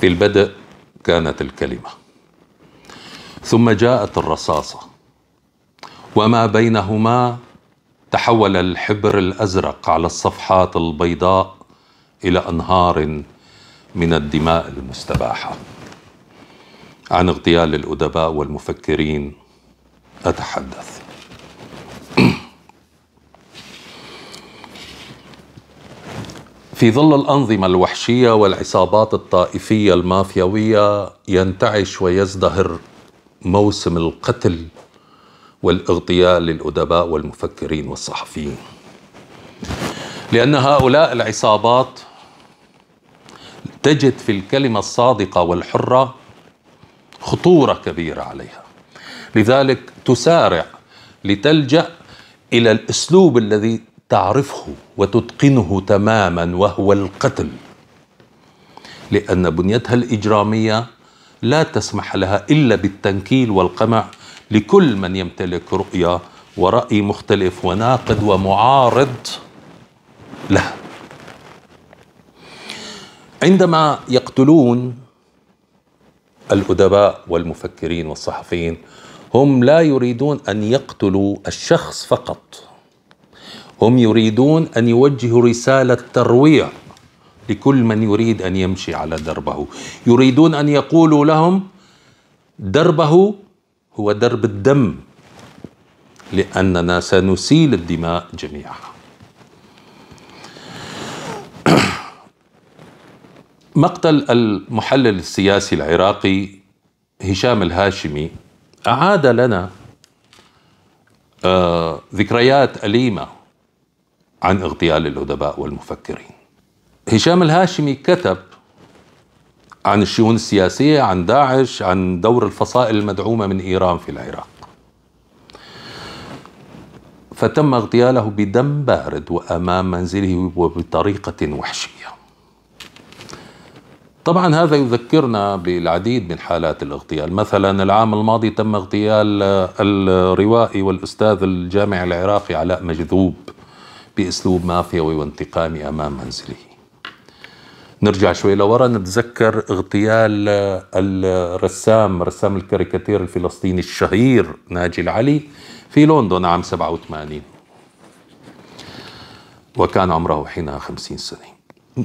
في البدء كانت الكلمة ثم جاءت الرصاصة وما بينهما تحول الحبر الأزرق على الصفحات البيضاء إلى أنهار من الدماء المستباحة عن اغتيال الأدباء والمفكرين أتحدث في ظل الأنظمة الوحشية والعصابات الطائفية المافيوية ينتعش ويزدهر موسم القتل والاغتيال للأدباء والمفكرين والصحفيين لأن هؤلاء العصابات تجد في الكلمة الصادقة والحرة خطورة كبيرة عليها لذلك تسارع لتلجأ إلى الأسلوب الذي تعرفه وتتقنه تماما وهو القتل لأن بنيتها الإجرامية لا تسمح لها إلا بالتنكيل والقمع لكل من يمتلك رؤية ورأي مختلف وناقد ومعارض لها عندما يقتلون الأدباء والمفكرين والصحفيين هم لا يريدون أن يقتلوا الشخص فقط هم يريدون أن يوجهوا رسالة ترويع لكل من يريد أن يمشي على دربه يريدون أن يقولوا لهم دربه هو درب الدم لأننا سنسيل الدماء جميعا مقتل المحلل السياسي العراقي هشام الهاشمي أعاد لنا آه، ذكريات أليمة عن اغتيال الأدباء والمفكرين هشام الهاشمي كتب عن الشؤون السياسية عن داعش عن دور الفصائل المدعومة من إيران في العراق فتم اغتياله بدم بارد وأمام منزله وبطريقة وحشية طبعا هذا يذكرنا بالعديد من حالات الاغتيال مثلا العام الماضي تم اغتيال الروائي والأستاذ الجامع العراقي علاء مجذوب بأسلوب مافيوي وانتقامي أمام منزله نرجع شوي لورا نتذكر اغتيال الرسام رسام الكاريكاتير الفلسطيني الشهير ناجي العلي في لندن عام 87 وكان عمره حينها 50 سنه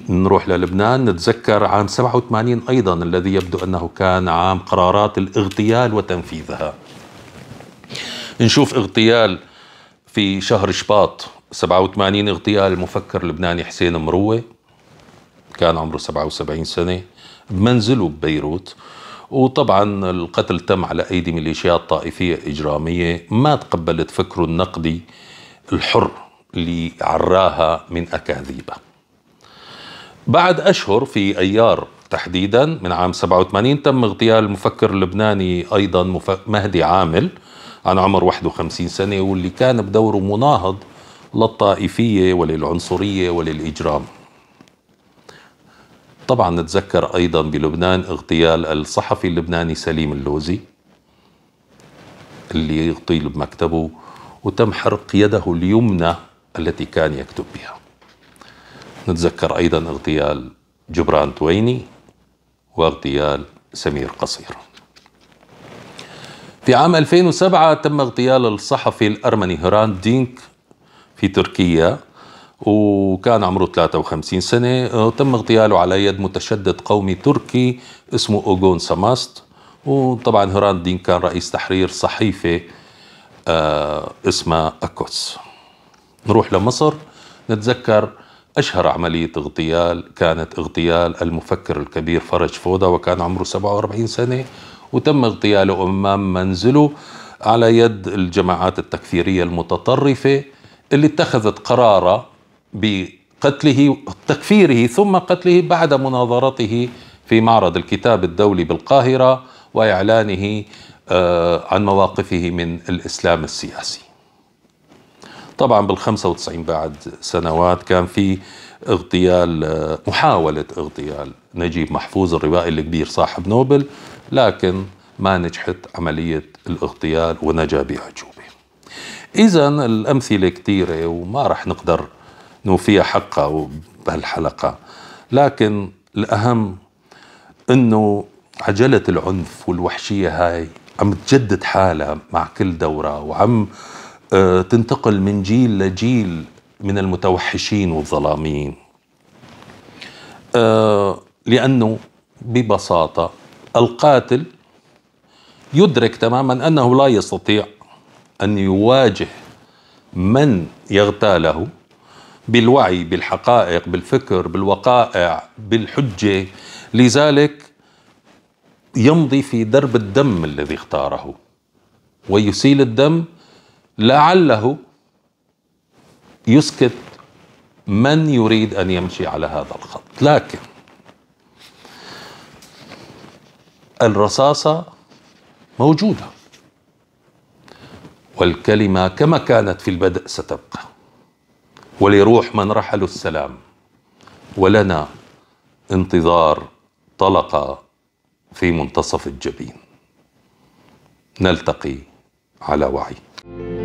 نروح للبنان نتذكر عام 87 أيضا الذي يبدو أنه كان عام قرارات الاغتيال وتنفيذها نشوف اغتيال في شهر شباط 87 اغتيال المفكر اللبناني حسين مروه كان عمره 77 سنه بمنزله ببيروت وطبعا القتل تم على ايدي ميليشيات طائفيه اجراميه ما تقبلت فكره النقدي الحر اللي عراها من اكاذيبه. بعد اشهر في ايار تحديدا من عام 87 تم اغتيال المفكر اللبناني ايضا مهدي عامل عن عمر 51 سنه واللي كان بدوره مناهض للطائفية وللعنصرية وللإجرام طبعا نتذكر أيضا بلبنان اغتيال الصحفي اللبناني سليم اللوزي اللي اغتيل بمكتبه وتم حرق يده اليمنى التي كان يكتب بها نتذكر أيضا اغتيال جبران تويني واغتيال سمير قصير في عام 2007 تم اغتيال الصحفي الأرمني هران دينك في تركيا وكان عمره 53 سنة آه، تم اغتياله على يد متشدد قومي تركي اسمه أوغون ساماست وطبعا هران الدين كان رئيس تحرير صحيفة آه اسمها أكوس نروح لمصر نتذكر أشهر عملية اغتيال كانت اغتيال المفكر الكبير فرج فوضى وكان عمره 47 سنة وتم اغتياله أمام منزله على يد الجماعات التكفيرية المتطرفة اللي اتخذت قرارة بقتله تكفيره ثم قتله بعد مناظرته في معرض الكتاب الدولي بالقاهرة وإعلانه آه، عن مواقفه من الإسلام السياسي طبعا بال95 بعد سنوات كان في اغتيال آه، محاولة اغتيال نجيب محفوظ الروائي الكبير صاحب نوبل لكن ما نجحت عملية الاغتيال ونجا بأجوب إذا الأمثلة كثيرة وما رح نقدر نوفيها حقها بهالحلقة لكن الأهم أنه عجلة العنف والوحشية هاي عم تجدد حالها مع كل دورة وعم آه، تنتقل من جيل لجيل من المتوحشين والظلاميين آه، لأنه ببساطة القاتل يدرك تماما أنه لا يستطيع أن يواجه من يغتاله بالوعي بالحقائق بالفكر بالوقائع بالحجة لذلك يمضي في درب الدم الذي اختاره ويسيل الدم لعله يسكت من يريد أن يمشي على هذا الخط لكن الرصاصة موجودة والكلمة كما كانت في البدء ستبقى ولروح من رحلوا السلام ولنا انتظار طلقة في منتصف الجبين نلتقي على وعي